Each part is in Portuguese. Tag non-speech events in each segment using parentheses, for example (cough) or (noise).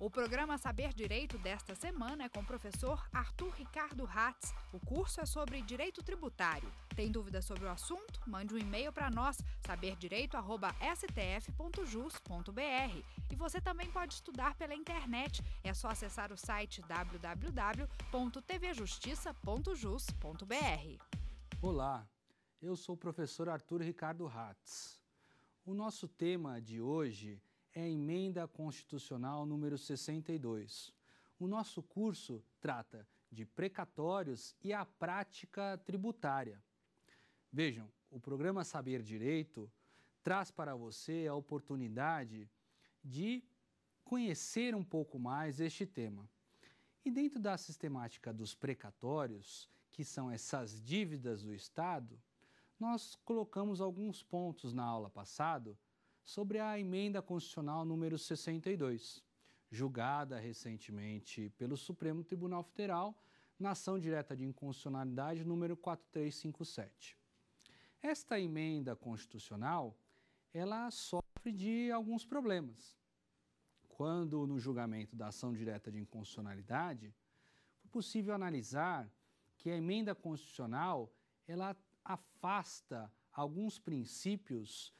O programa Saber Direito desta semana é com o professor Arthur Ricardo Ratz. O curso é sobre direito tributário. Tem dúvidas sobre o assunto? Mande um e-mail para nós, saberdireito.stf.jus.br. E você também pode estudar pela internet. É só acessar o site www.tvjustiça.jus.br. Olá, eu sou o professor Arthur Ricardo Ratz. O nosso tema de hoje é a Emenda Constitucional número 62. O nosso curso trata de precatórios e a prática tributária. Vejam, o programa Saber Direito traz para você a oportunidade de conhecer um pouco mais este tema. E dentro da sistemática dos precatórios, que são essas dívidas do Estado, nós colocamos alguns pontos na aula passada sobre a emenda constitucional número 62, julgada recentemente pelo Supremo Tribunal Federal na ação direta de inconstitucionalidade número 4357. Esta emenda constitucional, ela sofre de alguns problemas. Quando no julgamento da ação direta de inconstitucionalidade, foi possível analisar que a emenda constitucional, ela afasta alguns princípios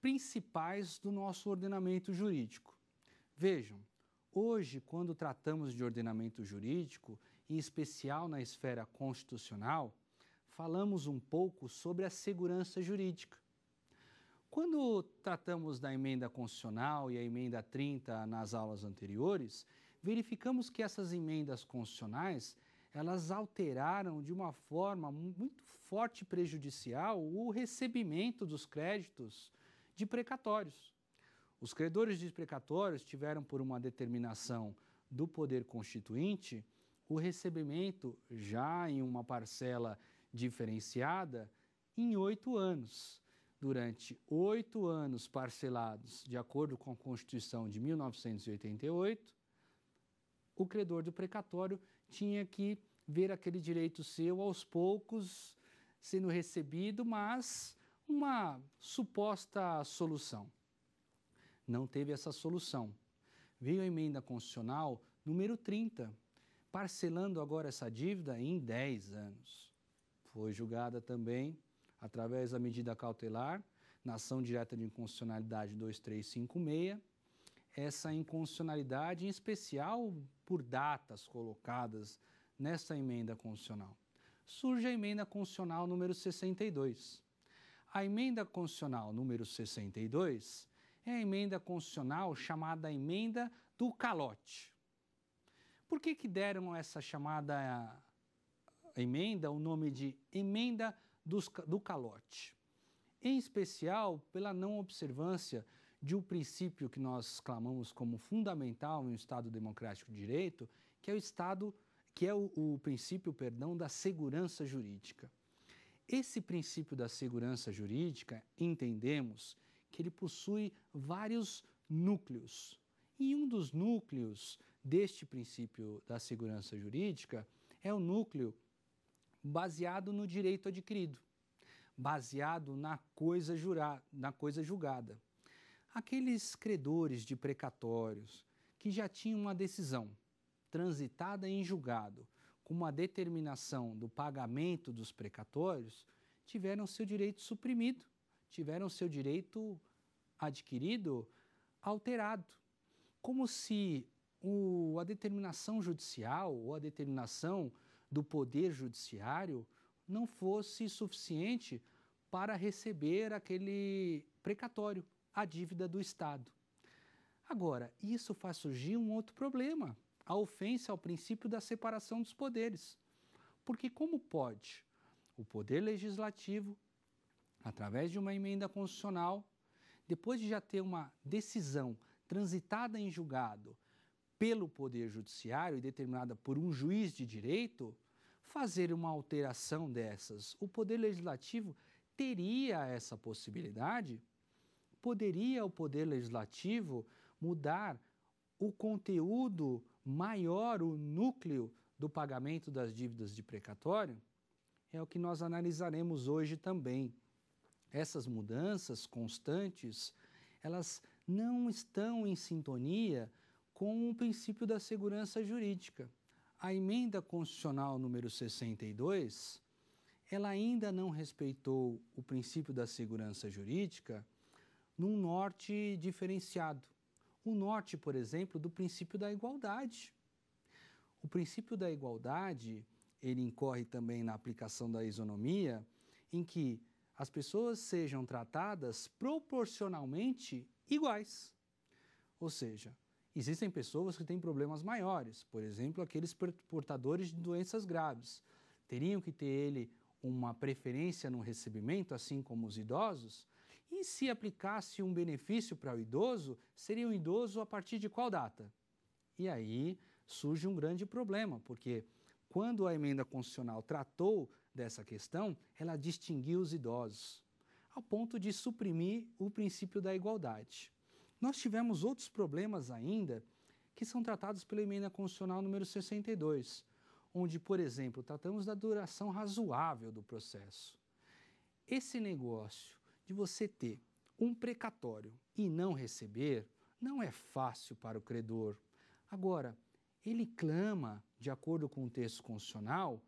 principais do nosso ordenamento jurídico. Vejam, hoje, quando tratamos de ordenamento jurídico, em especial na esfera constitucional, falamos um pouco sobre a segurança jurídica. Quando tratamos da emenda constitucional e a emenda 30 nas aulas anteriores, verificamos que essas emendas constitucionais elas alteraram de uma forma muito forte e prejudicial o recebimento dos créditos de precatórios. Os credores de precatórios tiveram, por uma determinação do Poder Constituinte, o recebimento, já em uma parcela diferenciada, em oito anos. Durante oito anos parcelados, de acordo com a Constituição de 1988, o credor do precatório tinha que ver aquele direito seu aos poucos sendo recebido, mas uma suposta solução. Não teve essa solução. Veio a emenda constitucional número 30, parcelando agora essa dívida em 10 anos. Foi julgada também, através da medida cautelar, na ação direta de inconstitucionalidade 2356, essa inconstitucionalidade, em especial por datas colocadas nessa emenda constitucional. Surge a emenda constitucional número 62, a emenda constitucional número 62 é a emenda constitucional chamada emenda do calote. Por que, que deram essa chamada eh, emenda o nome de emenda dos, do calote? Em especial pela não observância de um princípio que nós clamamos como fundamental em um Estado democrático de direito, que é o Estado, que é o, o princípio, perdão, da segurança jurídica. Esse princípio da segurança jurídica, entendemos que ele possui vários núcleos. E um dos núcleos deste princípio da segurança jurídica é o núcleo baseado no direito adquirido, baseado na coisa, jura, na coisa julgada. Aqueles credores de precatórios que já tinham uma decisão transitada em julgado, uma a determinação do pagamento dos precatórios, tiveram seu direito suprimido, tiveram seu direito adquirido alterado. Como se o, a determinação judicial ou a determinação do poder judiciário não fosse suficiente para receber aquele precatório, a dívida do Estado. Agora, isso faz surgir um outro problema a ofensa ao é princípio da separação dos poderes. Porque como pode o poder legislativo, através de uma emenda constitucional, depois de já ter uma decisão transitada em julgado pelo poder judiciário e determinada por um juiz de direito, fazer uma alteração dessas? O poder legislativo teria essa possibilidade? Poderia o poder legislativo mudar o conteúdo maior o núcleo do pagamento das dívidas de precatório, é o que nós analisaremos hoje também. Essas mudanças constantes, elas não estão em sintonia com o princípio da segurança jurídica. A emenda constitucional número 62, ela ainda não respeitou o princípio da segurança jurídica num norte diferenciado o norte, por exemplo, do princípio da igualdade. O princípio da igualdade, ele incorre também na aplicação da isonomia, em que as pessoas sejam tratadas proporcionalmente iguais. Ou seja, existem pessoas que têm problemas maiores, por exemplo, aqueles portadores de doenças graves. Teriam que ter ele uma preferência no recebimento, assim como os idosos, e se aplicasse um benefício para o idoso, seria um idoso a partir de qual data? E aí surge um grande problema, porque quando a emenda constitucional tratou dessa questão, ela distinguiu os idosos, ao ponto de suprimir o princípio da igualdade. Nós tivemos outros problemas ainda que são tratados pela emenda constitucional número 62, onde, por exemplo, tratamos da duração razoável do processo. Esse negócio de você ter um precatório e não receber não é fácil para o credor. Agora, ele clama, de acordo com o texto constitucional,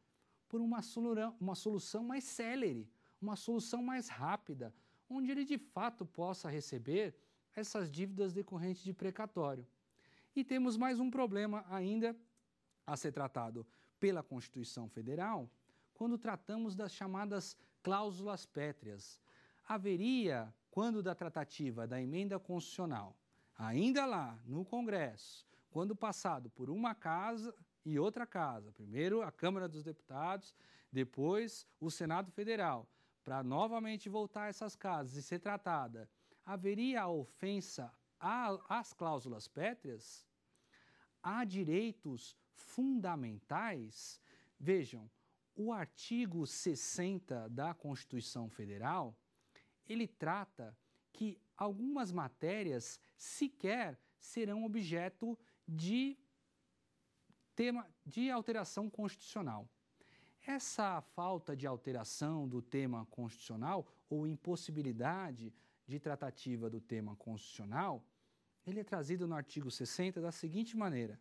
por uma, solução, uma solução mais célere, uma solução mais rápida, onde ele de fato possa receber essas dívidas decorrentes de precatório. E temos mais um problema ainda a ser tratado pela Constituição Federal, quando tratamos das chamadas cláusulas pétreas haveria, quando da tratativa da emenda constitucional, ainda lá no Congresso, quando passado por uma casa e outra casa, primeiro a Câmara dos Deputados, depois o Senado Federal, para novamente voltar a essas casas e ser tratada, haveria a ofensa às cláusulas pétreas? Há direitos fundamentais? Vejam, o artigo 60 da Constituição Federal ele trata que algumas matérias sequer serão objeto de tema de alteração constitucional. Essa falta de alteração do tema constitucional ou impossibilidade de tratativa do tema constitucional, ele é trazido no artigo 60 da seguinte maneira: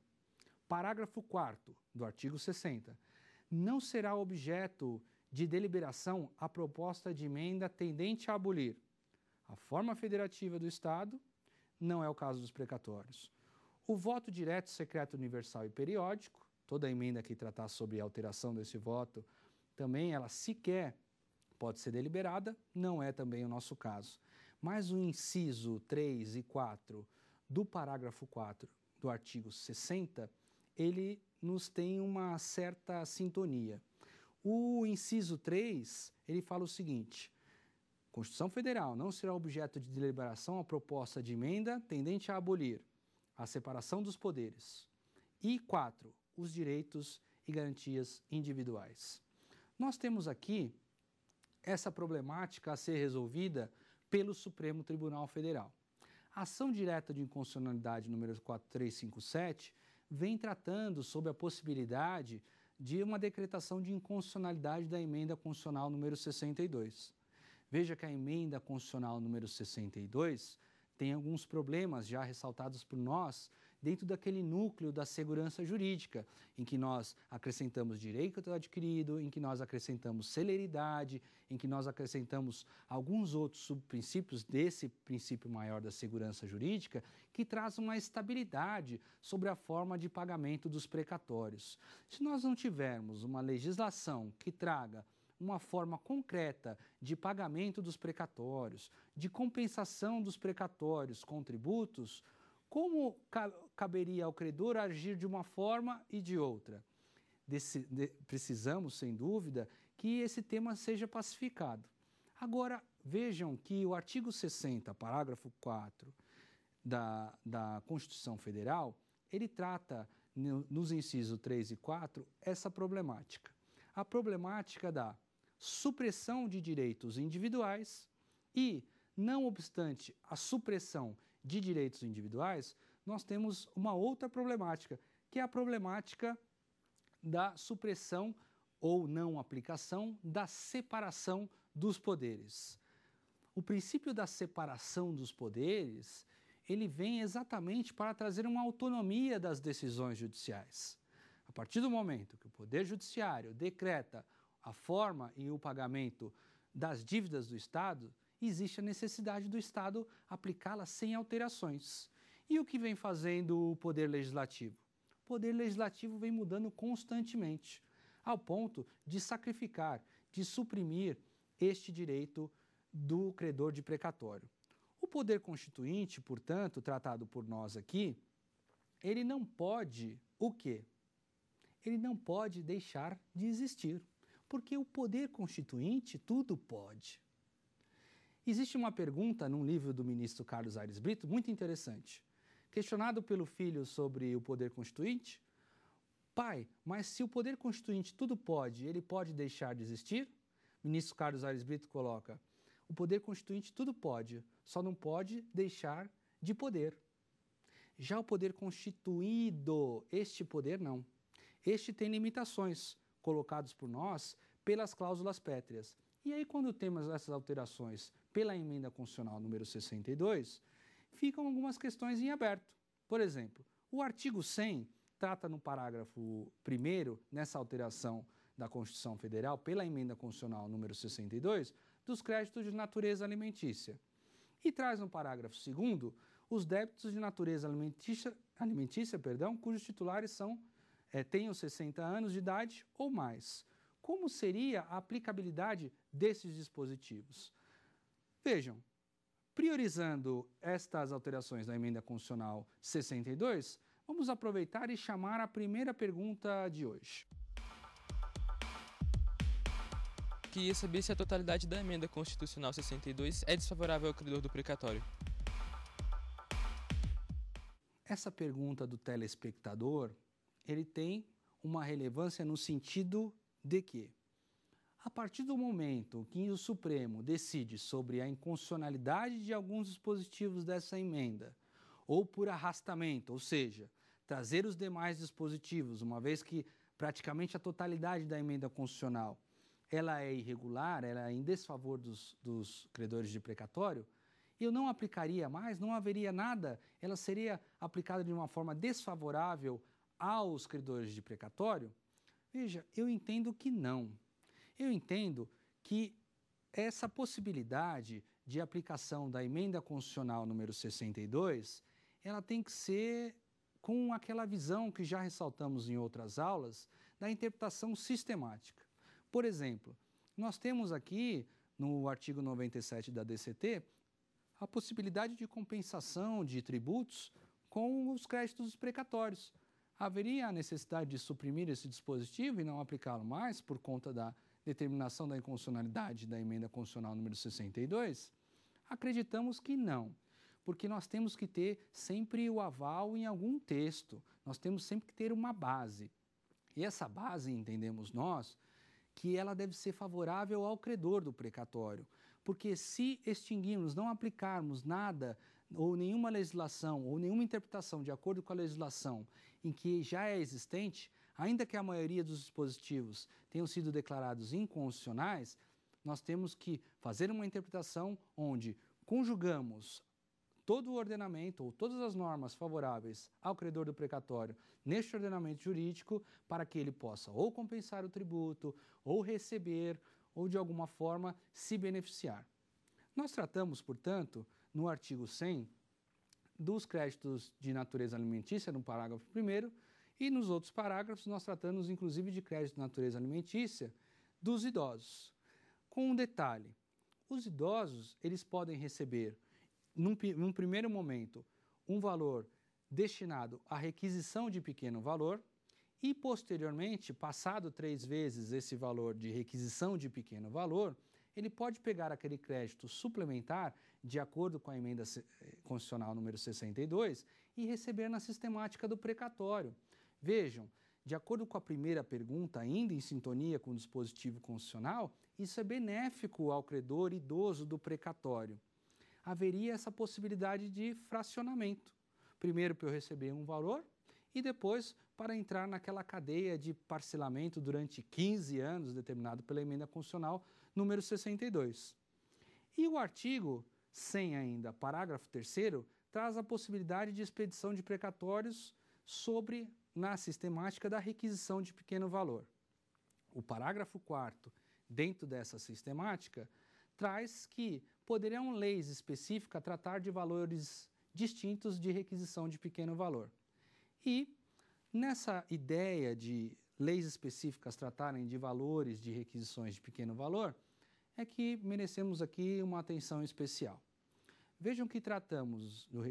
parágrafo 4 do artigo 60 não será objeto de deliberação a proposta de emenda tendente a abolir a forma federativa do Estado, não é o caso dos precatórios. O voto direto, secreto, universal e periódico, toda emenda que tratar sobre a alteração desse voto, também ela sequer pode ser deliberada, não é também o nosso caso. Mas o inciso 3 e 4 do parágrafo 4 do artigo 60, ele nos tem uma certa sintonia. O inciso 3, ele fala o seguinte: Constituição Federal não será objeto de deliberação a proposta de emenda tendente a abolir a separação dos poderes. E 4, os direitos e garantias individuais. Nós temos aqui essa problemática a ser resolvida pelo Supremo Tribunal Federal. A ação direta de inconstitucionalidade número 4357 vem tratando sobre a possibilidade de uma decretação de inconstitucionalidade da emenda constitucional número 62. Veja que a emenda constitucional número 62 tem alguns problemas já ressaltados por nós dentro daquele núcleo da segurança jurídica, em que nós acrescentamos direito adquirido, em que nós acrescentamos celeridade, em que nós acrescentamos alguns outros subprincípios desse princípio maior da segurança jurídica, que traz uma estabilidade sobre a forma de pagamento dos precatórios. Se nós não tivermos uma legislação que traga uma forma concreta de pagamento dos precatórios, de compensação dos precatórios com tributos, como caberia ao credor agir de uma forma e de outra? Desse, de, precisamos, sem dúvida, que esse tema seja pacificado. Agora, vejam que o artigo 60, parágrafo 4 da, da Constituição Federal, ele trata, no, nos incisos 3 e 4, essa problemática. A problemática da supressão de direitos individuais e, não obstante a supressão de direitos individuais, nós temos uma outra problemática, que é a problemática da supressão ou não aplicação da separação dos poderes. O princípio da separação dos poderes, ele vem exatamente para trazer uma autonomia das decisões judiciais. A partir do momento que o poder judiciário decreta a forma e o pagamento das dívidas do Estado, existe a necessidade do Estado aplicá-la sem alterações. E o que vem fazendo o Poder Legislativo? O Poder Legislativo vem mudando constantemente, ao ponto de sacrificar, de suprimir este direito do credor de precatório. O Poder Constituinte, portanto, tratado por nós aqui, ele não pode o quê? Ele não pode deixar de existir, porque o Poder Constituinte tudo pode. Existe uma pergunta num livro do ministro Carlos Aires Brito muito interessante. Questionado pelo filho sobre o poder constituinte, pai, mas se o poder constituinte tudo pode, ele pode deixar de existir? ministro Carlos Aires Brito coloca: o poder constituinte tudo pode, só não pode deixar de poder. Já o poder constituído, este poder não. Este tem limitações colocados por nós pelas cláusulas pétreas. E aí, quando temos essas alterações pela emenda constitucional número 62, ficam algumas questões em aberto. Por exemplo, o artigo 100 trata no parágrafo 1 nessa alteração da Constituição Federal pela emenda constitucional número 62, dos créditos de natureza alimentícia. E traz no parágrafo 2 os débitos de natureza alimentícia, alimentícia perdão, cujos titulares são é, tenham 60 anos de idade ou mais. Como seria a aplicabilidade desses dispositivos? Vejam, priorizando estas alterações da emenda constitucional 62, vamos aproveitar e chamar a primeira pergunta de hoje. Queria saber se a totalidade da emenda constitucional 62 é desfavorável ao credor duplicatório. Essa pergunta do telespectador, ele tem uma relevância no sentido de que a partir do momento que o Supremo decide sobre a inconstitucionalidade de alguns dispositivos dessa emenda, ou por arrastamento, ou seja, trazer os demais dispositivos, uma vez que praticamente a totalidade da emenda constitucional ela é irregular, ela é em desfavor dos, dos credores de precatório, eu não aplicaria mais, não haveria nada, ela seria aplicada de uma forma desfavorável aos credores de precatório? Veja, eu entendo que não. Eu entendo que essa possibilidade de aplicação da emenda constitucional número 62, ela tem que ser com aquela visão que já ressaltamos em outras aulas da interpretação sistemática. Por exemplo, nós temos aqui no artigo 97 da DCT a possibilidade de compensação de tributos com os créditos precatórios haveria a necessidade de suprimir esse dispositivo e não aplicá-lo mais por conta da determinação da inconstitucionalidade da emenda constitucional número 62? Acreditamos que não, porque nós temos que ter sempre o aval em algum texto, nós temos sempre que ter uma base. E essa base, entendemos nós, que ela deve ser favorável ao credor do precatório, porque se extinguirmos, não aplicarmos nada ou nenhuma legislação ou nenhuma interpretação de acordo com a legislação em que já é existente, ainda que a maioria dos dispositivos tenham sido declarados inconstitucionais, nós temos que fazer uma interpretação onde conjugamos todo o ordenamento ou todas as normas favoráveis ao credor do precatório neste ordenamento jurídico para que ele possa ou compensar o tributo, ou receber, ou de alguma forma se beneficiar. Nós tratamos, portanto, no artigo 100 dos créditos de natureza alimentícia, no parágrafo 1 e nos outros parágrafos nós tratamos inclusive de crédito de natureza alimentícia dos idosos. Com um detalhe, os idosos, eles podem receber num, num primeiro momento um valor destinado à requisição de pequeno valor, e, posteriormente, passado três vezes esse valor de requisição de pequeno valor, ele pode pegar aquele crédito suplementar, de acordo com a emenda eh, constitucional número 62, e receber na sistemática do precatório. Vejam, de acordo com a primeira pergunta, ainda em sintonia com o dispositivo constitucional, isso é benéfico ao credor idoso do precatório. Haveria essa possibilidade de fracionamento. Primeiro para eu receber um valor e depois para entrar naquela cadeia de parcelamento durante 15 anos, determinado pela emenda constitucional número 62. E o artigo 100 ainda, parágrafo 3 traz a possibilidade de expedição de precatórios sobre na sistemática da requisição de pequeno valor. O parágrafo 4 dentro dessa sistemática traz que poderão leis específicas tratar de valores distintos de requisição de pequeno valor. E nessa ideia de leis específicas tratarem de valores de requisições de pequeno valor, é que merecemos aqui uma atenção especial. Vejam que tratamos do,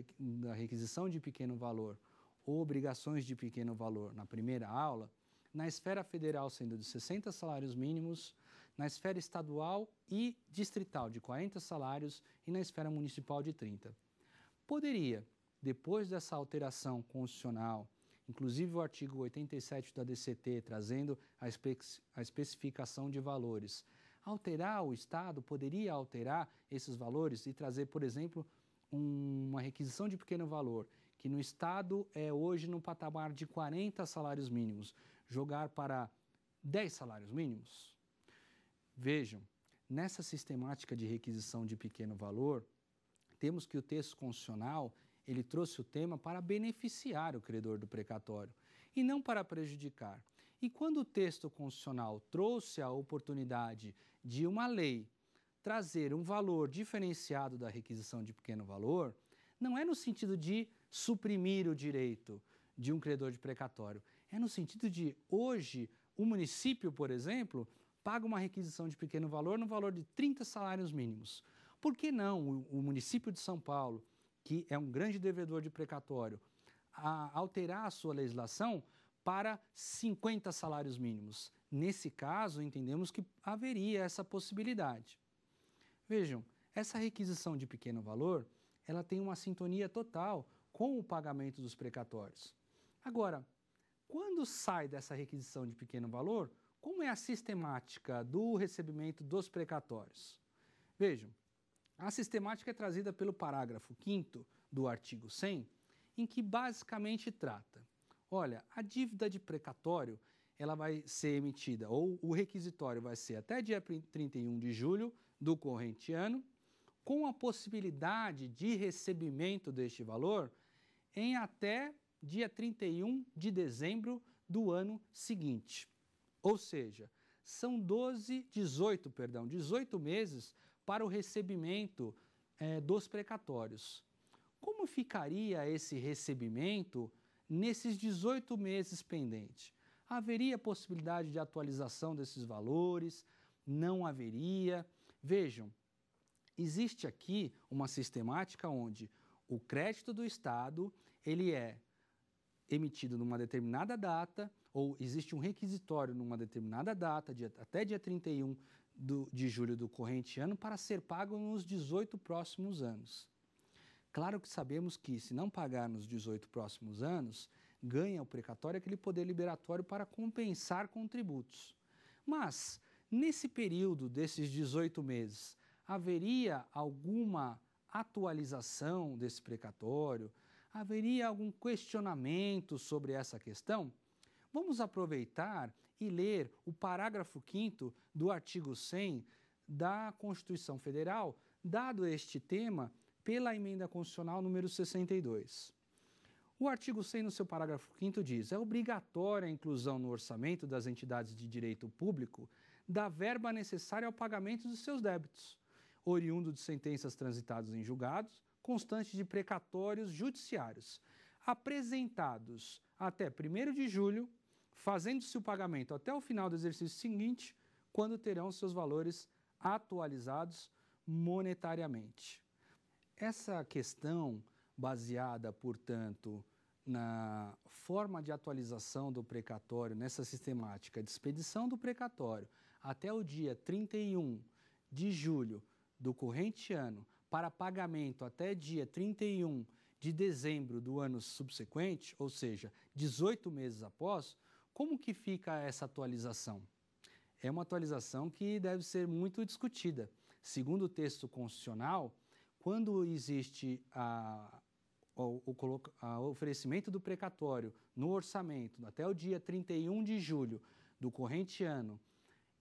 da requisição de pequeno valor ou obrigações de pequeno valor na primeira aula, na esfera federal sendo de 60 salários mínimos, na esfera estadual e distrital de 40 salários e na esfera municipal de 30. Poderia, depois dessa alteração constitucional Inclusive o artigo 87 da DCT, trazendo a, espe a especificação de valores. Alterar o Estado poderia alterar esses valores e trazer, por exemplo, um, uma requisição de pequeno valor, que no Estado é hoje no patamar de 40 salários mínimos, jogar para 10 salários mínimos? Vejam, nessa sistemática de requisição de pequeno valor, temos que o texto constitucional ele trouxe o tema para beneficiar o credor do precatório e não para prejudicar. E quando o texto constitucional trouxe a oportunidade de uma lei trazer um valor diferenciado da requisição de pequeno valor, não é no sentido de suprimir o direito de um credor de precatório, é no sentido de hoje o município, por exemplo, paga uma requisição de pequeno valor no valor de 30 salários mínimos. Por que não o município de São Paulo que é um grande devedor de precatório, a alterar a sua legislação para 50 salários mínimos. Nesse caso, entendemos que haveria essa possibilidade. Vejam, essa requisição de pequeno valor, ela tem uma sintonia total com o pagamento dos precatórios. Agora, quando sai dessa requisição de pequeno valor, como é a sistemática do recebimento dos precatórios? Vejam, a sistemática é trazida pelo parágrafo 5 do artigo 100, em que basicamente trata: olha, a dívida de precatório ela vai ser emitida, ou o requisitório vai ser até dia 31 de julho do corrente ano, com a possibilidade de recebimento deste valor em até dia 31 de dezembro do ano seguinte. Ou seja, são 12, 18, perdão, 18 meses para o recebimento é, dos precatórios. Como ficaria esse recebimento nesses 18 meses pendentes? Haveria possibilidade de atualização desses valores? Não haveria? Vejam, existe aqui uma sistemática onde o crédito do Estado ele é emitido numa determinada data ou existe um requisitório numa determinada data, até dia 31 do, de julho do corrente ano para ser pago nos 18 próximos anos. Claro que sabemos que, se não pagar nos 18 próximos anos, ganha o precatório aquele poder liberatório para compensar com tributos. Mas, nesse período desses 18 meses, haveria alguma atualização desse precatório? Haveria algum questionamento sobre essa questão? Vamos aproveitar e ler o parágrafo 5 do artigo 100 da Constituição Federal, dado este tema pela emenda constitucional número 62. O artigo 100, no seu parágrafo 5 diz: "É obrigatória a inclusão no orçamento das entidades de direito público da verba necessária ao pagamento dos seus débitos, oriundo de sentenças transitadas em julgados, constantes de precatórios judiciários, apresentados até 1 de julho fazendo-se o pagamento até o final do exercício seguinte, quando terão seus valores atualizados monetariamente. Essa questão, baseada, portanto, na forma de atualização do precatório, nessa sistemática de expedição do precatório até o dia 31 de julho do corrente ano, para pagamento até dia 31 de dezembro do ano subsequente, ou seja, 18 meses após, como que fica essa atualização? É uma atualização que deve ser muito discutida. Segundo o texto constitucional, quando existe a, o, o oferecimento do precatório no orçamento até o dia 31 de julho do corrente ano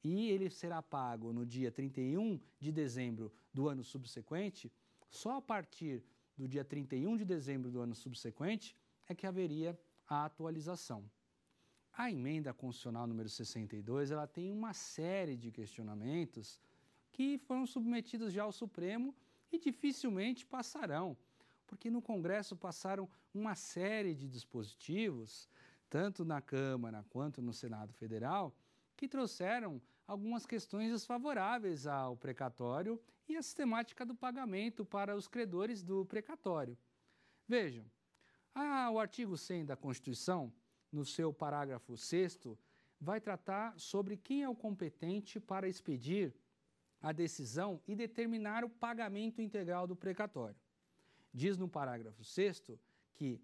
e ele será pago no dia 31 de dezembro do ano subsequente, só a partir do dia 31 de dezembro do ano subsequente é que haveria a atualização. A emenda constitucional número 62, ela tem uma série de questionamentos que foram submetidos já ao Supremo e dificilmente passarão, porque no Congresso passaram uma série de dispositivos, tanto na Câmara quanto no Senado Federal, que trouxeram algumas questões desfavoráveis ao precatório e à sistemática do pagamento para os credores do precatório. Vejam, ah, o artigo 100 da Constituição no seu parágrafo 6, vai tratar sobre quem é o competente para expedir a decisão e determinar o pagamento integral do precatório. Diz no parágrafo 6 que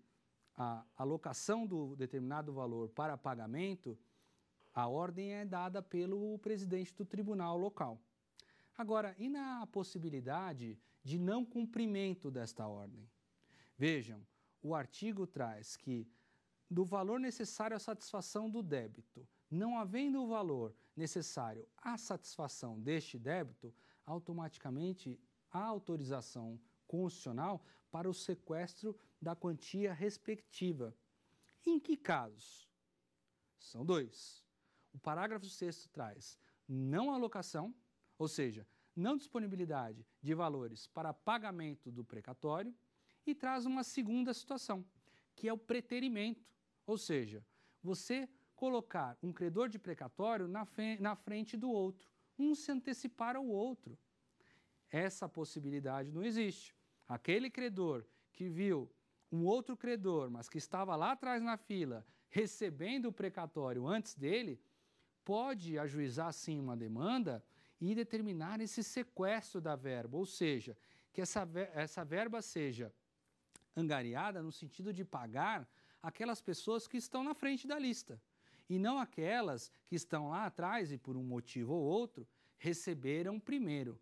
a alocação do determinado valor para pagamento, a ordem é dada pelo presidente do tribunal local. Agora, e na possibilidade de não cumprimento desta ordem? Vejam, o artigo traz que do valor necessário à satisfação do débito. Não havendo o valor necessário à satisfação deste débito, automaticamente há autorização constitucional para o sequestro da quantia respectiva. Em que casos? São dois. O parágrafo 6 traz não alocação, ou seja, não disponibilidade de valores para pagamento do precatório, e traz uma segunda situação, que é o preterimento, ou seja, você colocar um credor de precatório na, na frente do outro, um se antecipar ao outro. Essa possibilidade não existe. Aquele credor que viu um outro credor, mas que estava lá atrás na fila, recebendo o precatório antes dele, pode ajuizar sim uma demanda e determinar esse sequestro da verba, ou seja, que essa, ver essa verba seja angariada no sentido de pagar aquelas pessoas que estão na frente da lista e não aquelas que estão lá atrás e por um motivo ou outro receberam primeiro.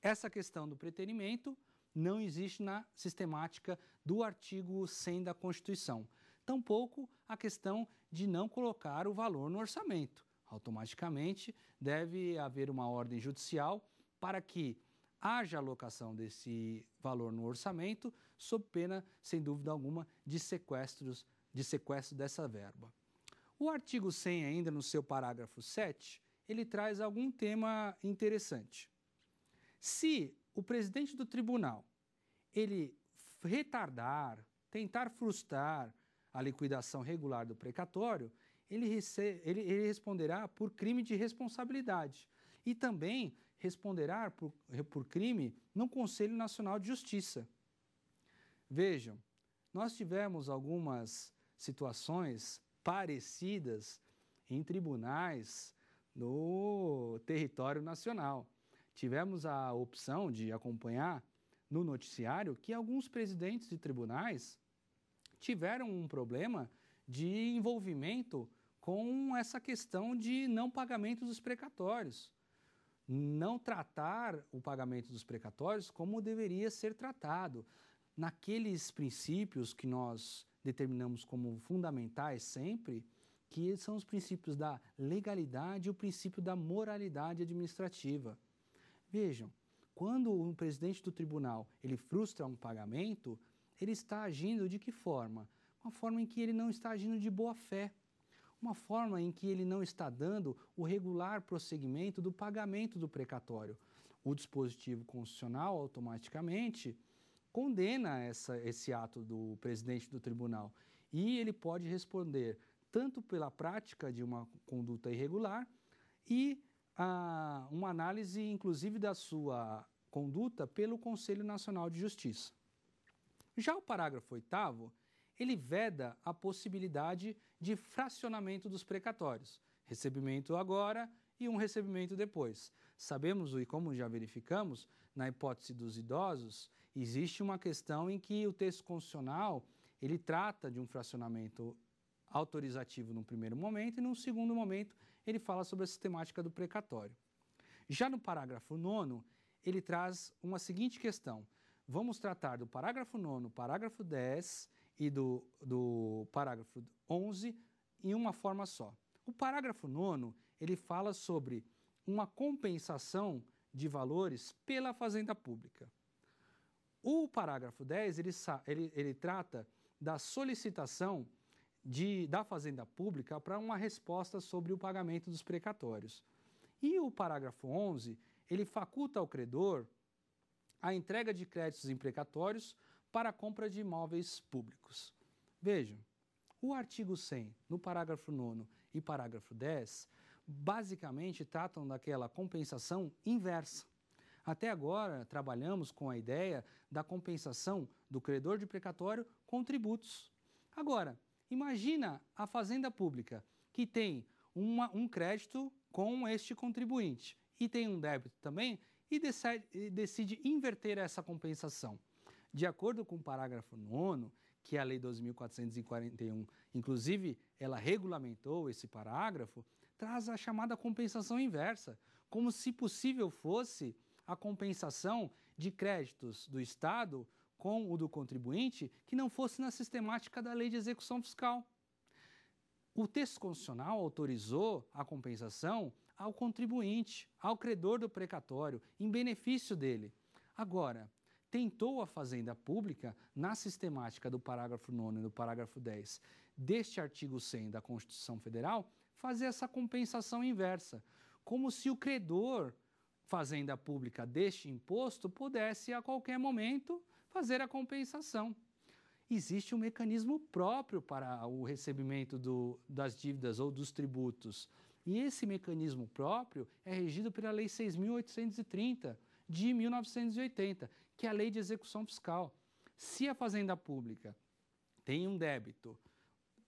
Essa questão do preterimento não existe na sistemática do artigo 100 da Constituição. Tampouco a questão de não colocar o valor no orçamento. Automaticamente deve haver uma ordem judicial para que haja alocação desse valor no orçamento, sob pena, sem dúvida alguma, de sequestros de sequestro dessa verba. O artigo 100, ainda no seu parágrafo 7, ele traz algum tema interessante. Se o presidente do tribunal ele retardar, tentar frustrar a liquidação regular do precatório, ele, ele, ele responderá por crime de responsabilidade e também responderá por, por crime no Conselho Nacional de Justiça. Vejam, nós tivemos algumas situações parecidas em tribunais no território nacional. Tivemos a opção de acompanhar no noticiário que alguns presidentes de tribunais tiveram um problema de envolvimento com essa questão de não pagamento dos precatórios. Não tratar o pagamento dos precatórios como deveria ser tratado. Naqueles princípios que nós determinamos como fundamentais sempre, que são os princípios da legalidade e o princípio da moralidade administrativa. Vejam, quando um presidente do tribunal ele frustra um pagamento, ele está agindo de que forma? Uma forma em que ele não está agindo de boa fé, uma forma em que ele não está dando o regular prosseguimento do pagamento do precatório. O dispositivo constitucional automaticamente condena essa, esse ato do presidente do tribunal e ele pode responder tanto pela prática de uma conduta irregular e a, ah, uma análise, inclusive, da sua conduta pelo Conselho Nacional de Justiça. Já o parágrafo 8 ele veda a possibilidade de fracionamento dos precatórios, recebimento agora e um recebimento depois. Sabemos e como já verificamos, na hipótese dos idosos, existe uma questão em que o texto constitucional ele trata de um fracionamento autorizativo num primeiro momento e num segundo momento ele fala sobre a sistemática do precatório. Já no parágrafo 9, ele traz uma seguinte questão. Vamos tratar do parágrafo 9, parágrafo 10 e do, do parágrafo 11 em uma forma só. O parágrafo 9, ele fala sobre uma compensação de valores pela fazenda pública. O parágrafo 10, ele, ele, ele trata da solicitação de, da Fazenda Pública para uma resposta sobre o pagamento dos precatórios. E o parágrafo 11, ele faculta ao credor a entrega de créditos imprecatórios para a compra de imóveis públicos. Vejam, o artigo 100, no parágrafo 9 e parágrafo 10, basicamente tratam daquela compensação inversa. Até agora, trabalhamos com a ideia da compensação do credor de precatório com tributos. Agora, imagina a fazenda pública que tem uma, um crédito com este contribuinte e tem um débito também e decide, e decide inverter essa compensação. De acordo com o parágrafo 9, que é a Lei 2.441, inclusive ela regulamentou esse parágrafo, traz a chamada compensação inversa, como se possível fosse a compensação de créditos do Estado com o do contribuinte que não fosse na sistemática da lei de execução fiscal. O texto constitucional autorizou a compensação ao contribuinte, ao credor do precatório, em benefício dele. Agora, tentou a Fazenda Pública, na sistemática do parágrafo 9 e do parágrafo 10 deste artigo 100 da Constituição Federal, fazer essa compensação inversa, como se o credor Fazenda Pública deste imposto pudesse a qualquer momento fazer a compensação. Existe um mecanismo próprio para o recebimento do, das dívidas ou dos tributos. E esse mecanismo próprio é regido pela Lei 6.830 de 1980, que é a Lei de Execução Fiscal. Se a Fazenda Pública tem um débito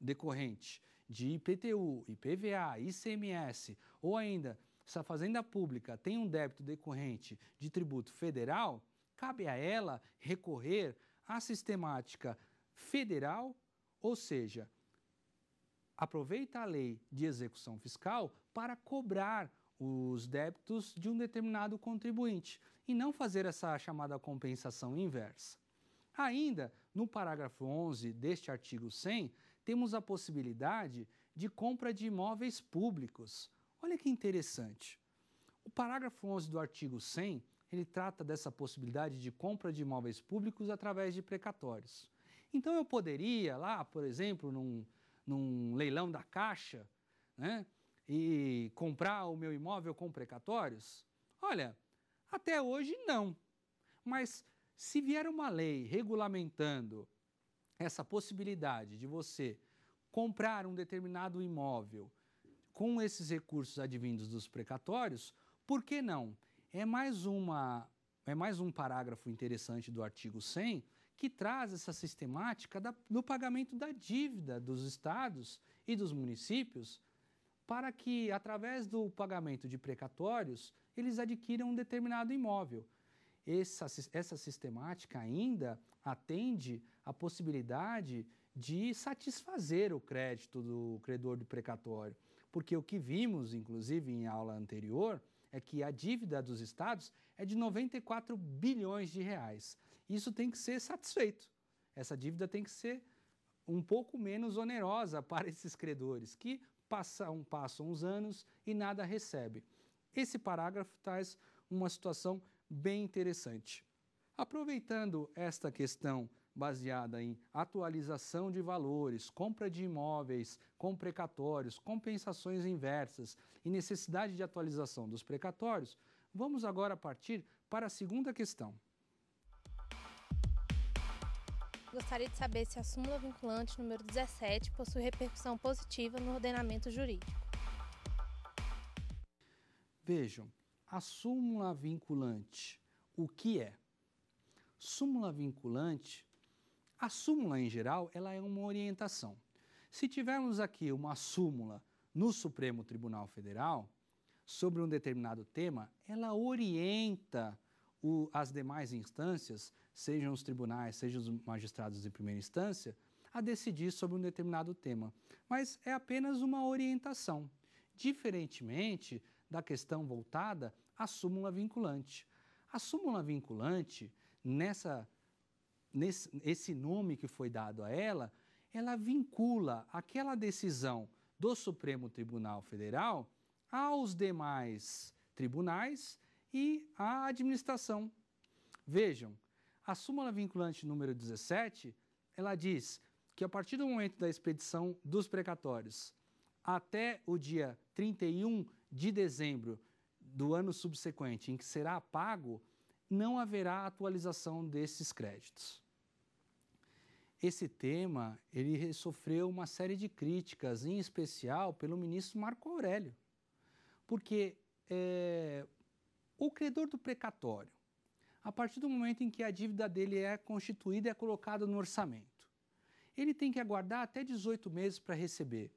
decorrente de IPTU, IPVA, ICMS ou ainda se a Fazenda Pública tem um débito decorrente de tributo federal, cabe a ela recorrer à sistemática federal, ou seja, aproveita a lei de execução fiscal para cobrar os débitos de um determinado contribuinte e não fazer essa chamada compensação inversa. Ainda, no parágrafo 11 deste artigo 100, temos a possibilidade de compra de imóveis públicos, Olha que interessante. O parágrafo 11 do artigo 100, ele trata dessa possibilidade de compra de imóveis públicos através de precatórios. Então eu poderia lá, por exemplo, num, num leilão da Caixa, né, e comprar o meu imóvel com precatórios? Olha, até hoje não. Mas se vier uma lei regulamentando essa possibilidade de você comprar um determinado imóvel com esses recursos advindos dos precatórios, por que não? É mais, uma, é mais um parágrafo interessante do artigo 100 que traz essa sistemática da, do pagamento da dívida dos estados e dos municípios para que, através do pagamento de precatórios, eles adquiram um determinado imóvel. Essa, essa sistemática ainda atende à possibilidade de satisfazer o crédito do credor de precatório porque o que vimos, inclusive, em aula anterior, é que a dívida dos estados é de 94 bilhões de reais. Isso tem que ser satisfeito. Essa dívida tem que ser um pouco menos onerosa (laughs) para esses credores que passam, passam os anos e nada recebe. Esse parágrafo traz uma situação bem interessante. Aproveitando esta questão baseada em atualização de valores, compra de imóveis com precatórios, compensações inversas e necessidade de atualização dos precatórios, vamos agora partir para a segunda questão. Gostaria de saber se a súmula vinculante número 17 possui repercussão positiva no ordenamento jurídico. Vejam, a súmula vinculante, o que é? Súmula vinculante a súmula, em geral, ela é uma orientação. Se tivermos aqui uma súmula no Supremo Tribunal Federal sobre um determinado tema, ela orienta o, as demais instâncias, sejam os tribunais, sejam os magistrados de primeira instância, a decidir sobre um determinado tema. Mas é apenas uma orientação, diferentemente da questão voltada à súmula vinculante. A súmula vinculante, nessa nesse, esse nome que foi dado a ela, ela vincula aquela decisão do Supremo Tribunal Federal aos demais tribunais e à administração. Vejam, a súmula vinculante número 17, ela diz que a partir do momento da expedição dos precatórios até o dia 31 de dezembro do ano subsequente em que será pago não haverá atualização desses créditos. Esse tema ele sofreu uma série de críticas, em especial pelo ministro Marco Aurélio, porque é, o credor do precatório, a partir do momento em que a dívida dele é constituída e é colocada no orçamento, ele tem que aguardar até 18 meses para receber.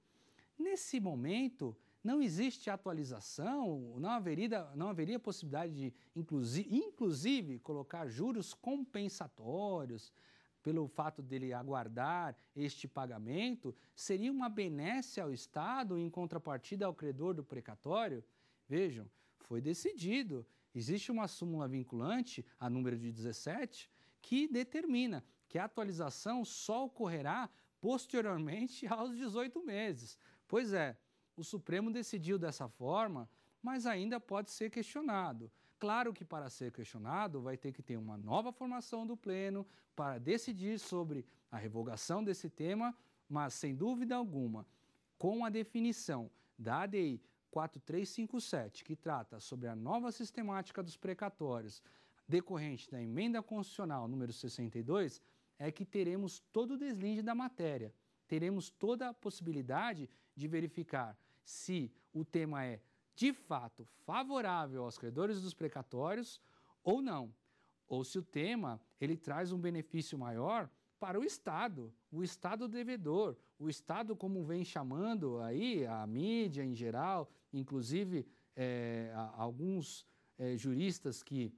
Nesse momento, não existe atualização, não haveria, não haveria possibilidade de, inclusive, inclusive, colocar juros compensatórios pelo fato dele aguardar este pagamento, seria uma benesse ao Estado em contrapartida ao credor do precatório? Vejam, foi decidido. Existe uma súmula vinculante, a número de 17, que determina que a atualização só ocorrerá posteriormente (laughs) aos 18 meses. Pois é, o Supremo decidiu dessa forma, mas ainda pode ser questionado. Claro que para ser questionado vai ter que ter uma nova formação do Pleno para decidir sobre a revogação desse tema, mas sem dúvida alguma, com a definição da ADI 4357, que trata sobre a nova sistemática dos precatórios, decorrente da emenda constitucional número 62, é que teremos todo o deslinde da matéria. Teremos toda a possibilidade de verificar se o tema é de fato favorável aos credores dos precatórios ou não, ou se o tema ele traz um benefício maior para o Estado, o Estado devedor, o Estado como vem chamando aí a mídia em geral, inclusive é, alguns é, juristas que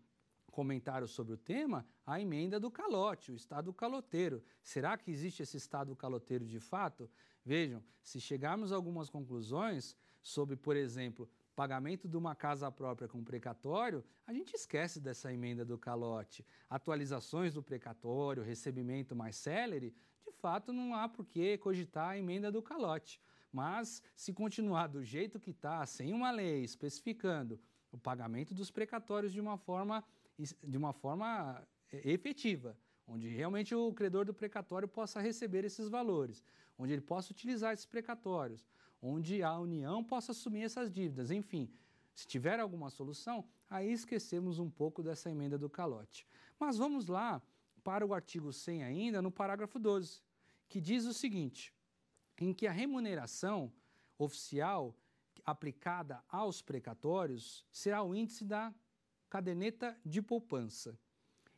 comentários sobre o tema, a emenda do calote, o estado caloteiro. Será que existe esse estado caloteiro de fato? Vejam, se chegarmos a algumas conclusões sobre, por exemplo, pagamento de uma casa própria com precatório, a gente esquece dessa emenda do calote. Atualizações do precatório, recebimento mais celere, de fato não há por que cogitar a emenda do calote. Mas se continuar do jeito que está, sem uma lei especificando o pagamento dos precatórios de uma forma de uma forma é, efetiva, onde realmente o credor do precatório possa receber esses valores, onde ele possa utilizar esses precatórios, onde a União possa assumir essas dívidas, enfim. Se tiver alguma solução, aí esquecemos um pouco dessa emenda do calote. Mas vamos lá para o artigo 100 ainda, no parágrafo 12, que diz o seguinte: em que a remuneração oficial aplicada aos precatórios será o índice da caderneta de poupança.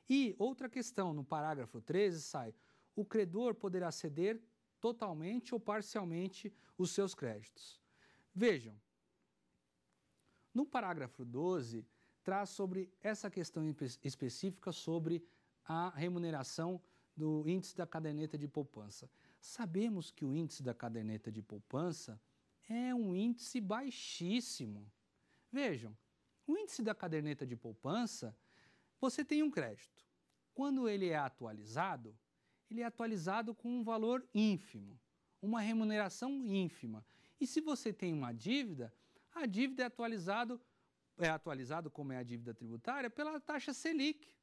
E outra questão, no parágrafo 13 sai: o credor poderá ceder totalmente ou parcialmente os seus créditos. Vejam, no parágrafo 12 traz sobre essa questão específica sobre a remuneração do índice da caderneta de poupança. Sabemos que o índice da caderneta de poupança é um índice baixíssimo. Vejam, o índice da caderneta de poupança, você tem um crédito. Quando ele é atualizado, ele é atualizado com um valor ínfimo, uma remuneração ínfima. E se você tem uma dívida, a dívida é atualizado é atualizado como é a dívida tributária pela taxa Selic.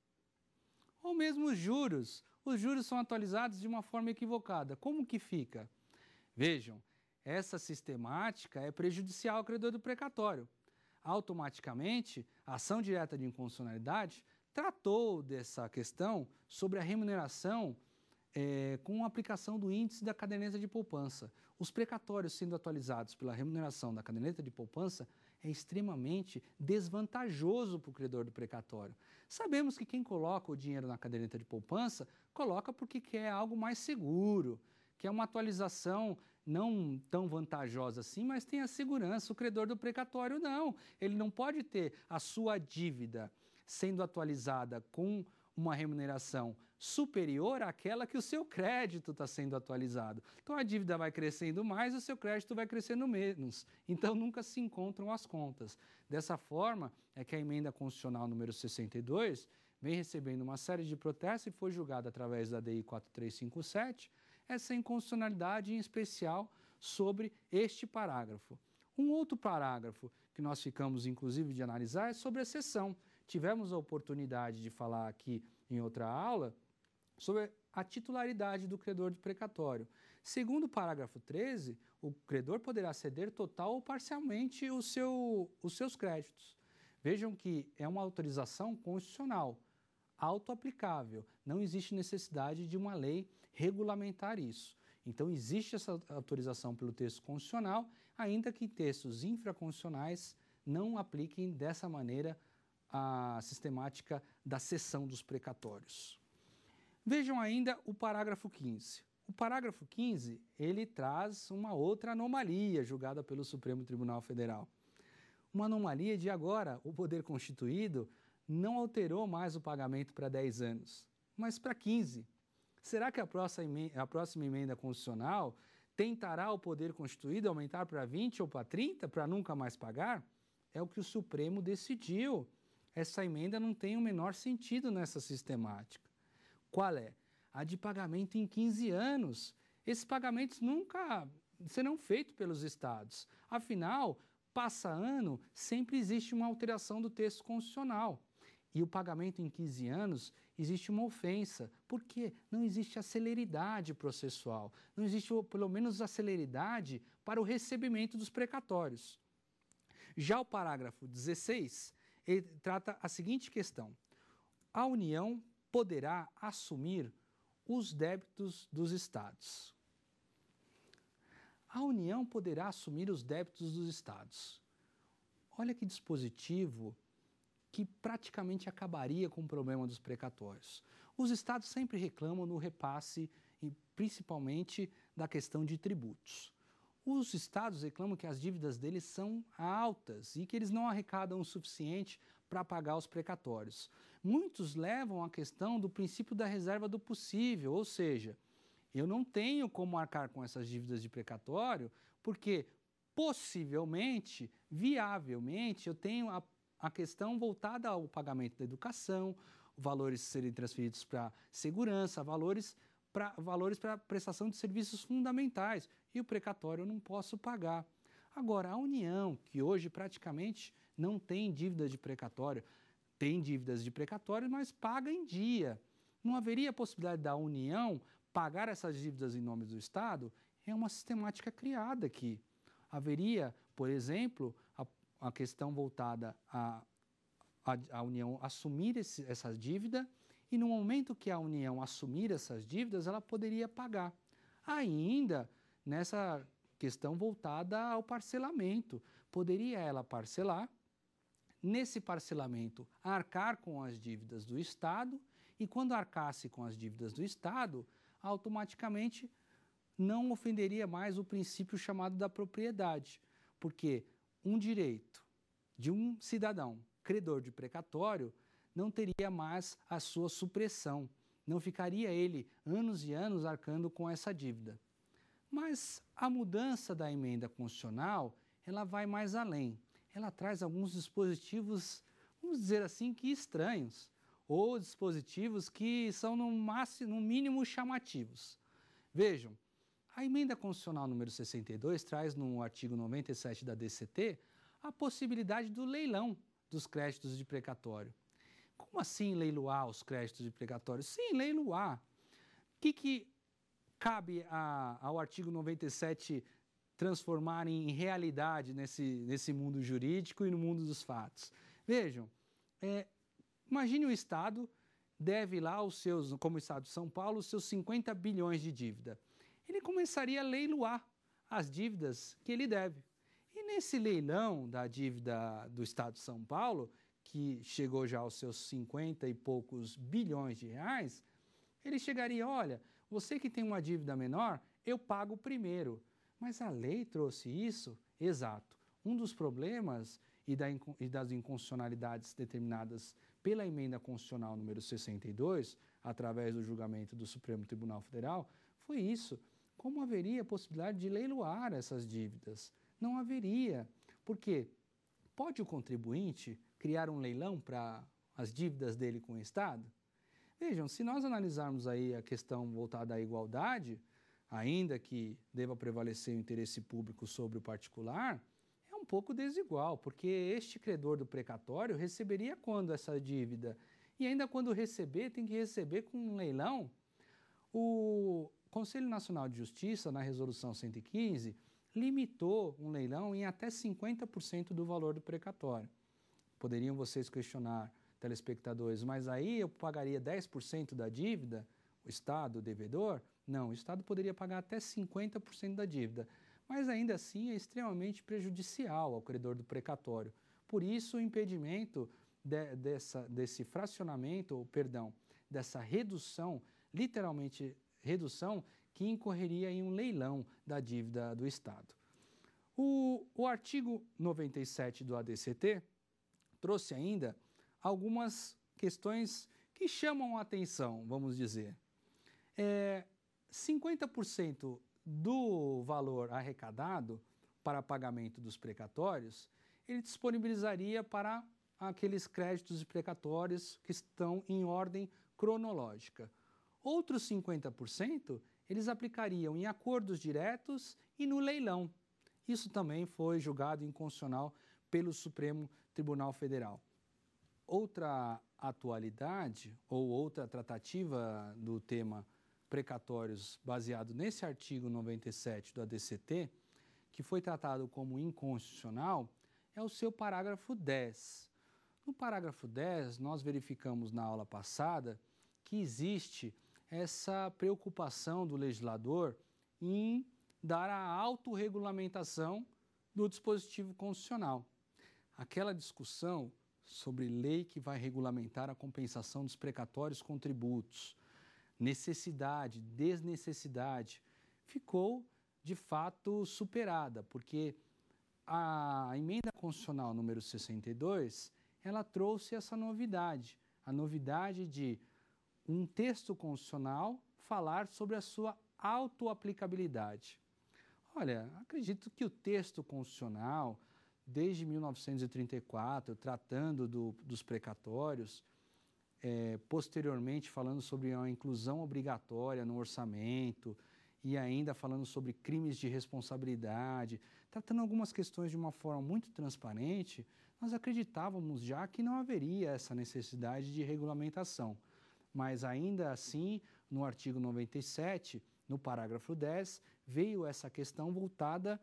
Ou mesmo os juros, os juros são atualizados de uma forma equivocada. Como que fica? Vejam, essa sistemática é prejudicial ao credor do precatório, automaticamente, a ação direta de inconstitucionalidade tratou dessa questão sobre a remuneração é, com a aplicação do índice da caderneta de poupança. Os precatórios sendo atualizados pela remuneração da caderneta de poupança é extremamente desvantajoso para o credor do precatório. Sabemos que quem coloca o dinheiro na caderneta de poupança coloca porque quer algo mais seguro, quer é uma atualização não tão vantajosa assim, mas tem a segurança. O credor do precatório não. Ele não pode ter a sua dívida sendo atualizada com uma remuneração superior àquela que o seu crédito está sendo atualizado. Então a dívida vai crescendo mais, o seu crédito vai crescendo menos. Então nunca se encontram as contas. Dessa forma é que a emenda constitucional número 62 vem recebendo uma série de protestos e foi julgada através da DI 4357 essa inconstitucionalidade, em especial sobre este parágrafo. Um outro parágrafo que nós ficamos, inclusive, de analisar é sobre a sessão. Tivemos a oportunidade de falar aqui em outra aula sobre a titularidade do credor de precatório. Segundo o parágrafo 13, o credor poderá ceder total ou parcialmente o seu, os seus créditos. Vejam que é uma autorização constitucional, autoaplicável. Não existe necessidade de uma lei regulamentar isso. Então, existe essa autorização pelo texto constitucional, ainda que textos infraconstitucionais não apliquem dessa maneira a sistemática da cessão dos precatórios. Vejam ainda o parágrafo 15. O parágrafo 15, ele traz uma outra anomalia julgada pelo Supremo Tribunal Federal. Uma anomalia de agora, o poder constituído não alterou mais o pagamento para 10 anos, mas para 15, Será que a próxima emenda, a próxima emenda constitucional tentará o Poder Constituído aumentar para 20 ou para 30 para nunca mais pagar? É o que o Supremo decidiu. Essa emenda não tem o menor sentido nessa sistemática. Qual é? A de pagamento em 15 anos. Esses pagamentos nunca serão feitos pelos estados. Afinal, passa ano, sempre existe uma alteração do texto constitucional e o pagamento em 15 anos, existe uma ofensa. Por quê? Não existe a celeridade processual, não existe pelo menos a celeridade para o recebimento dos precatórios. Já o parágrafo 16, ele trata a seguinte questão: a União poderá assumir os débitos dos estados. A União poderá assumir os débitos dos estados. Olha que dispositivo que praticamente acabaria com o problema dos precatórios. Os estados sempre reclamam no repasse, e principalmente da questão de tributos. Os estados reclamam que as dívidas deles são altas e que eles não arrecadam o suficiente para pagar os precatórios. Muitos levam a questão do princípio da reserva do possível, ou seja, eu não tenho como arcar com essas dívidas de precatório, porque possivelmente, viavelmente, eu tenho a a questão voltada ao pagamento da educação, valores serem transferidos para segurança, valores para valores para prestação de serviços fundamentais e o precatório eu não posso pagar. Agora, a União, que hoje praticamente não tem dívida de precatório, tem dívidas de precatório, mas paga em dia. Não haveria possibilidade da União pagar essas dívidas em nome do Estado? É uma sistemática criada aqui. Haveria, por exemplo, a questão voltada à a, a, a, União assumir esse, essa dívida e no momento que a União assumir essas dívidas, ela poderia pagar. Ainda nessa questão voltada ao parcelamento, poderia ela parcelar, nesse parcelamento arcar com as dívidas do Estado e quando arcasse com as dívidas do Estado, automaticamente não ofenderia mais o princípio chamado da propriedade, porque um direito de um cidadão credor de precatório não teria mais a sua supressão, não ficaria ele anos e anos arcando com essa dívida. Mas a mudança da emenda constitucional, ela vai mais além. Ela traz alguns dispositivos, vamos dizer assim, que estranhos, ou dispositivos que são no, máximo, no mínimo chamativos. Vejam, a emenda constitucional número 62 traz no artigo 97 da DCT a possibilidade do leilão dos créditos de precatório. Como assim leiloar os créditos de precatório? Sim, leiloar. O que, que cabe a, ao artigo 97 transformar em realidade nesse, nesse mundo jurídico e no mundo dos fatos? Vejam, é, imagine o Estado deve lá os seus, como o Estado de São Paulo, os seus 50 bilhões de dívida ele começaria a leiloar as dívidas que ele deve. E nesse leilão da dívida do Estado de São Paulo, que chegou já aos seus 50 e poucos bilhões de reais, ele chegaria, olha, você que tem uma dívida menor, eu pago primeiro. Mas a lei trouxe isso? Exato. Um dos problemas e, das inconstitucionalidades determinadas pela emenda constitucional número 62, através do julgamento do Supremo Tribunal Federal, foi isso como haveria a possibilidade de leiloar essas dívidas? Não haveria, porque pode o contribuinte criar um leilão para as dívidas dele com o Estado? Vejam, se nós analisarmos aí a questão voltada à igualdade, ainda que deva prevalecer o interesse público sobre o particular, é um pouco desigual, porque este credor do precatório receberia quando essa dívida? E ainda quando receber, tem que receber com um leilão. O Conselho Nacional de Justiça, na resolução 115, limitou um leilão em até 50% do valor do precatório. Poderiam vocês questionar, telespectadores, mas aí eu pagaria 10% da dívida, o Estado, o devedor? Não, o Estado poderia pagar até 50% da dívida, mas ainda assim é extremamente prejudicial ao credor do precatório. Por isso, o impedimento de, dessa, desse fracionamento, ou perdão, dessa redução, literalmente redução que incorreria em um leilão da dívida do Estado. O, o artigo 97 do ADCT trouxe ainda algumas questões que chamam a atenção, vamos dizer. É, 50% do valor arrecadado para pagamento dos precatórios, ele disponibilizaria para aqueles créditos e precatórios que estão em ordem cronológica. Outros 50% eles aplicariam em acordos diretos e no leilão. Isso também foi julgado inconstitucional pelo Supremo Tribunal Federal. Outra atualidade ou outra tratativa do tema precatórios baseado nesse artigo 97 do ADCT, que foi tratado como inconstitucional, é o seu parágrafo 10. No parágrafo 10, nós verificamos na aula passada que existe essa preocupação do legislador em dar a autorregulamentação do dispositivo constitucional. Aquela discussão sobre lei que vai regulamentar a compensação dos precatórios contributos, necessidade, desnecessidade, ficou de fato superada, porque a emenda constitucional número 62, ela trouxe essa novidade, a novidade de um texto constitucional falar sobre a sua autoaplicabilidade. Olha, acredito que o texto constitucional, desde 1934, tratando do, dos precatórios, é, posteriormente falando sobre a inclusão obrigatória no orçamento e ainda falando sobre crimes de responsabilidade, tratando algumas questões de uma forma muito transparente, nós acreditávamos já que não haveria essa necessidade de regulamentação. Mas ainda assim, no artigo 97, no parágrafo 10, veio essa questão voltada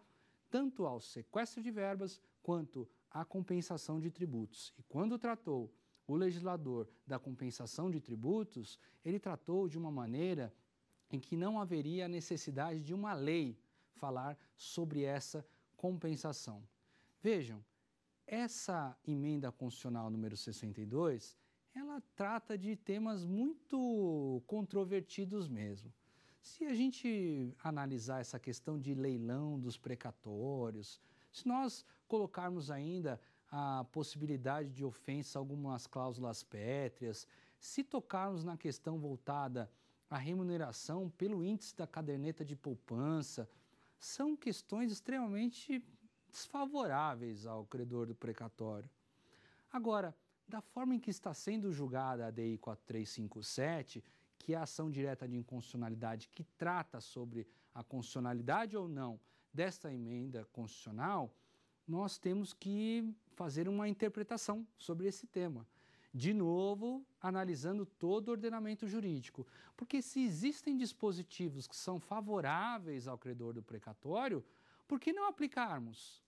tanto ao sequestro de verbas quanto à compensação de tributos. E quando tratou o legislador da compensação de tributos, ele tratou de uma maneira em que não haveria necessidade de uma lei falar sobre essa compensação. Vejam, essa emenda constitucional número 62, ela trata de temas muito controvertidos mesmo. Se a gente analisar essa questão de leilão dos precatórios, se nós colocarmos ainda a possibilidade de ofensa a algumas cláusulas pétreas, se tocarmos na questão voltada à remuneração pelo índice da caderneta de poupança, são questões extremamente desfavoráveis ao credor do precatório. Agora, da forma em que está sendo julgada a DI 4357, que é a ação direta de inconstitucionalidade que trata sobre a constitucionalidade ou não desta emenda constitucional, nós temos que fazer uma interpretação sobre esse tema. De novo, analisando todo o ordenamento jurídico. Porque se existem dispositivos que são favoráveis ao credor do precatório, por que não aplicarmos?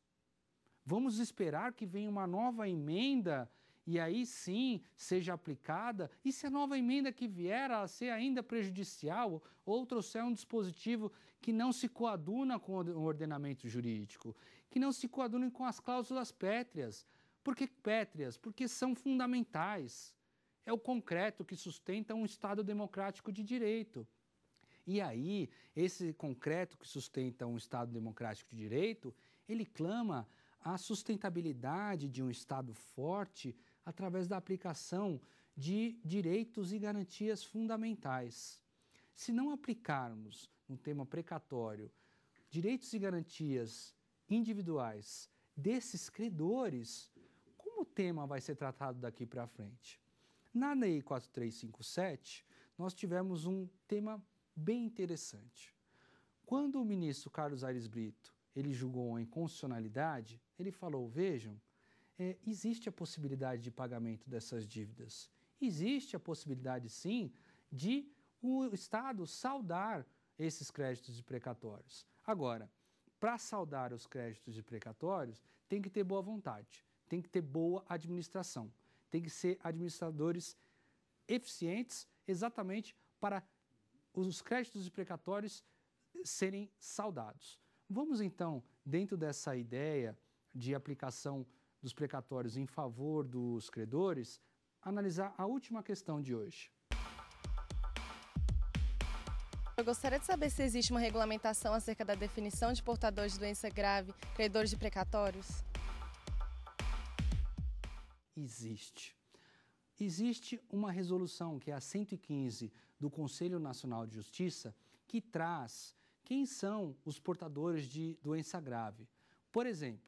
Vamos esperar que venha uma nova emenda e aí sim seja aplicada, e se a nova emenda que vier a ser ainda prejudicial ou trouxer é um dispositivo que não se coaduna com o ordenamento jurídico, que não se coaduna com as cláusulas pétreas. Por que pétreas? Porque são fundamentais. É o concreto que sustenta um Estado democrático de direito. E aí, esse concreto que sustenta um Estado democrático de direito, ele clama a sustentabilidade de um Estado forte através da aplicação de direitos e garantias fundamentais. Se não aplicarmos no tema precatório direitos e garantias individuais desses credores, como o tema vai ser tratado daqui para frente? Na NEI 4357, nós tivemos um tema bem interessante. Quando o ministro Carlos Aires Brito ele julgou a inconstitucionalidade, ele falou: vejam, é, existe a possibilidade de pagamento dessas dívidas. Existe a possibilidade, sim, de o Estado saldar esses créditos de precatórios. Agora, para saldar os créditos de precatórios, tem que ter boa vontade, tem que ter boa administração, tem que ser administradores eficientes exatamente para os créditos de precatórios serem saldados. Vamos então, dentro dessa ideia de aplicação dos precatórios em favor dos credores, analisar a última questão de hoje. Eu gostaria de saber se existe uma regulamentação acerca da definição de portadores de doença grave, credores de precatórios. Existe. Existe uma resolução, que é a 115 do Conselho Nacional de Justiça, que traz quem são os portadores de doença grave. Por exemplo,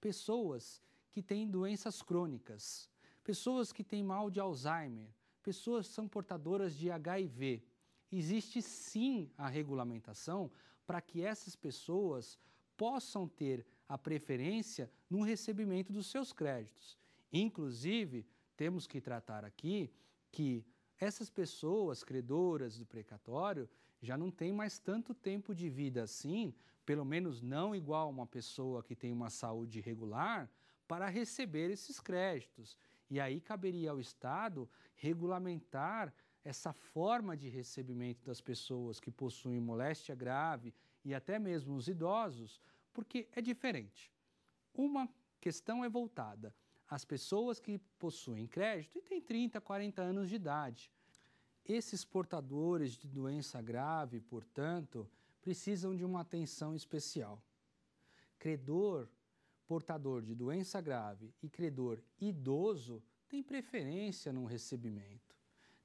pessoas que têm doenças crônicas, pessoas que têm mal de Alzheimer, pessoas que são portadoras de HIV. Existe sim a regulamentação para que essas pessoas possam ter a preferência no recebimento dos seus créditos. Inclusive, temos que tratar aqui que essas pessoas credoras do precatório já não têm mais tanto tempo de vida assim, pelo menos não igual uma pessoa que tem uma saúde regular, para receber esses créditos. E aí caberia ao Estado regulamentar essa forma de recebimento das pessoas que possuem moléstia grave e até mesmo os idosos, porque é diferente. Uma questão é voltada às pessoas que possuem crédito e têm 30, 40 anos de idade. Esses portadores de doença grave, portanto, precisam de uma atenção especial. Credor portador de doença grave e credor idoso tem preferência no recebimento,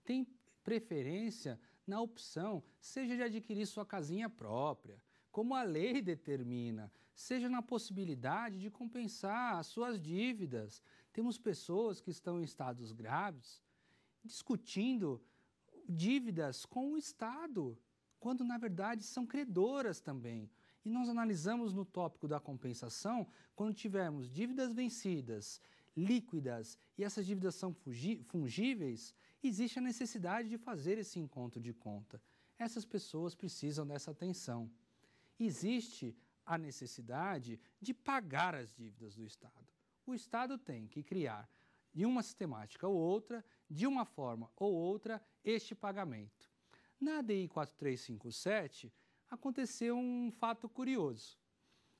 tem preferência na opção, seja de adquirir sua casinha própria, como a lei determina, seja na possibilidade de compensar as suas dívidas. Temos pessoas que estão em estados graves discutindo dívidas com o Estado, quando na verdade são credoras também. E nós analisamos no tópico da compensação quando tivermos dívidas vencidas, líquidas e essas dívidas são fungíveis, existe a necessidade de fazer esse encontro de conta. Essas pessoas precisam dessa atenção. Existe a necessidade de pagar as dívidas do Estado. O Estado tem que criar, de uma sistemática ou outra, de uma forma ou outra, este pagamento. Na DI 4357, aconteceu um fato curioso.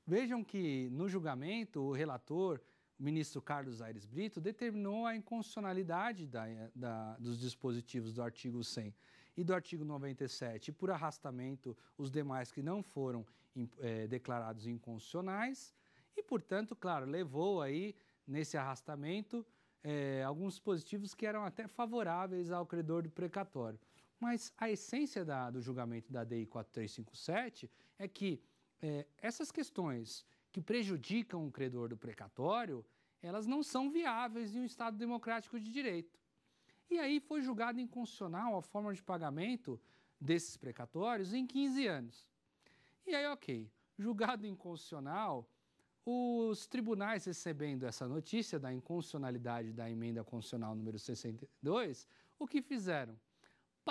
Vejam que no julgamento, o relator, o ministro Carlos Aires Brito, determinou a inconstitucionalidade da, da, dos dispositivos do artigo 100 e do artigo 97, e por arrastamento, os demais que não foram é, declarados inconstitucionais, e, portanto, claro, levou aí nesse arrastamento é, alguns dispositivos que eram até favoráveis ao credor do precatório. Mas a essência da, do julgamento da DI 4357 é que é, essas questões que prejudicam o credor do precatório, elas não são viáveis em um Estado democrático de direito. E aí foi julgado inconstitucional a forma de pagamento desses precatórios em 15 anos. E aí, ok, julgado inconstitucional, os tribunais recebendo essa notícia da inconstitucionalidade da emenda constitucional número 62, o que fizeram?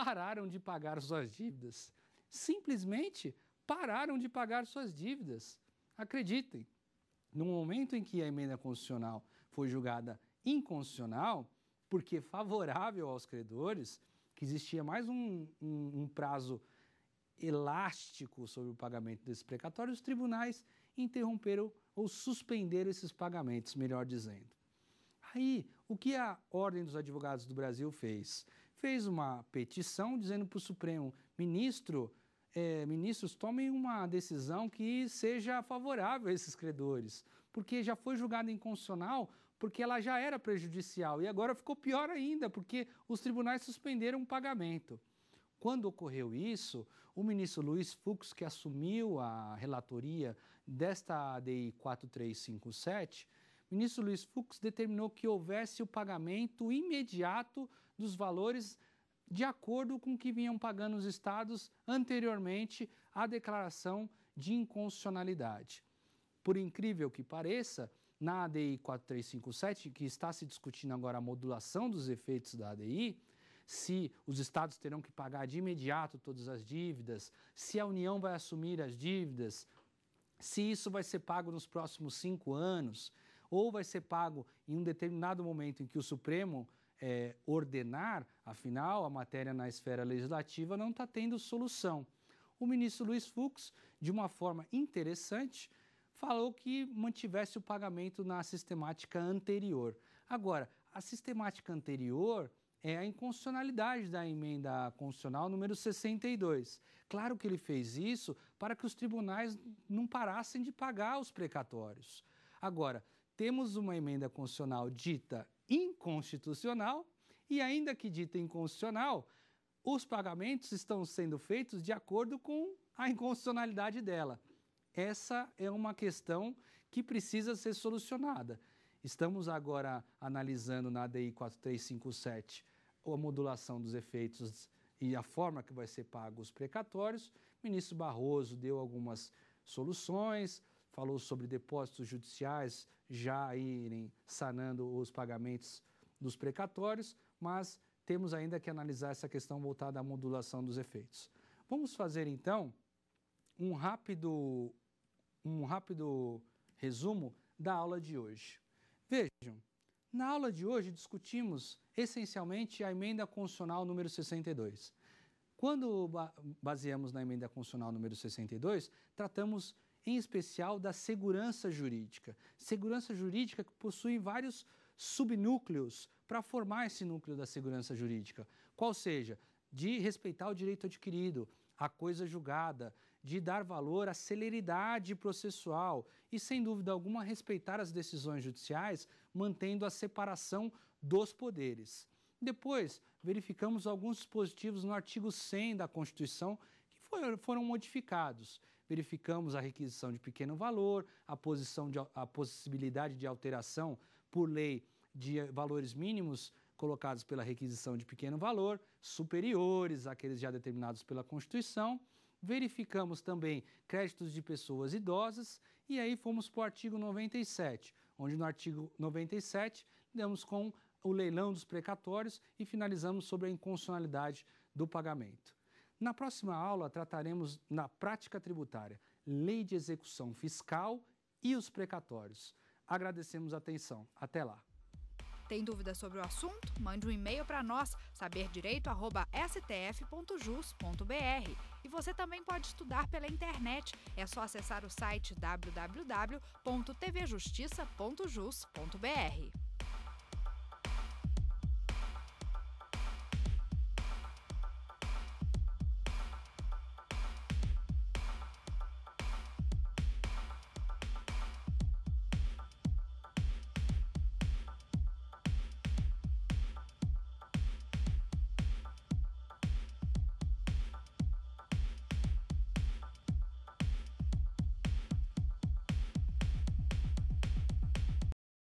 pararam de pagar suas dívidas. Simplesmente pararam de pagar suas dívidas. Acreditem, no momento em que a emenda constitucional foi julgada inconstitucional, porque favorável aos credores, que existia mais um, um, um prazo elástico sobre o pagamento desse precatórios, os tribunais interromperam ou suspenderam esses pagamentos, melhor dizendo. Aí, o que a Ordem dos Advogados do Brasil fez? fez uma petição dizendo para o Supremo, ministro, é, ministros, tomem uma decisão que seja favorável a esses credores, porque já foi julgada inconstitucional, porque ela já era prejudicial e agora ficou pior ainda, porque os tribunais suspenderam o pagamento. Quando ocorreu isso, o ministro Luiz Fux, que assumiu a relatoria desta ADI 4357, o ministro Luiz Fux determinou que houvesse o pagamento imediato dos valores de acordo com o que vinham pagando os estados anteriormente à declaração de inconstitucionalidade. Por incrível que pareça, na ADI 4357, que está se discutindo agora a modulação dos efeitos da ADI, se os estados terão que pagar de imediato todas as dívidas, se a União vai assumir as dívidas, se isso vai ser pago nos próximos cinco anos, ou vai ser pago em um determinado momento em que o Supremo é, ordenar, afinal, a matéria na esfera legislativa não está tendo solução. O ministro Luiz Fux, de uma forma interessante, falou que mantivesse o pagamento na sistemática anterior. Agora, a sistemática anterior é a inconstitucionalidade da emenda constitucional número 62. Claro que ele fez isso para que os tribunais não parassem de pagar os precatórios. Agora, temos uma emenda constitucional dita inconstitucional e, ainda que dita inconstitucional, os pagamentos estão sendo feitos de acordo com a inconstitucionalidade dela. Essa é uma questão que precisa ser solucionada. Estamos agora analisando na ADI 4357 a modulação dos efeitos e a forma que vai ser pago os precatórios. O ministro Barroso deu algumas soluções, falou sobre depósitos judiciais já irem sanando os pagamentos dos precatórios, mas temos ainda que analisar essa questão voltada à modulação dos efeitos. Vamos fazer então um rápido, um rápido resumo da aula de hoje. Vejam, na aula de hoje discutimos essencialmente a emenda constitucional número 62. Quando baseamos na emenda constitucional número 62, tratamos em especial da segurança jurídica. Segurança jurídica que possui vários subnúcleos para formar esse núcleo da segurança jurídica. Qual seja, de respeitar o direito adquirido, a coisa julgada, de dar valor à celeridade processual e, sem dúvida alguma, respeitar as decisões judiciais, mantendo a separação dos poderes. Depois, verificamos alguns dispositivos no artigo 100 da Constituição que foram modificados verificamos a requisição de pequeno valor, a, posição de, a possibilidade de alteração por lei de valores mínimos colocados pela requisição de pequeno valor, superiores àqueles já determinados pela Constituição. Verificamos também créditos de pessoas idosas e aí fomos para o artigo 97, onde no artigo 97 lidamos com o leilão dos precatórios e finalizamos sobre a inconstitucionalidade do pagamento. Na próxima aula, trataremos na prática tributária, lei de execução fiscal e os precatórios. Agradecemos a atenção. Até lá! Tem dúvida sobre o assunto? Mande um e-mail para nós, saberdireito@stf.jus.br. E você também pode estudar pela internet. É só acessar o site www.tvjustiça.jus.br.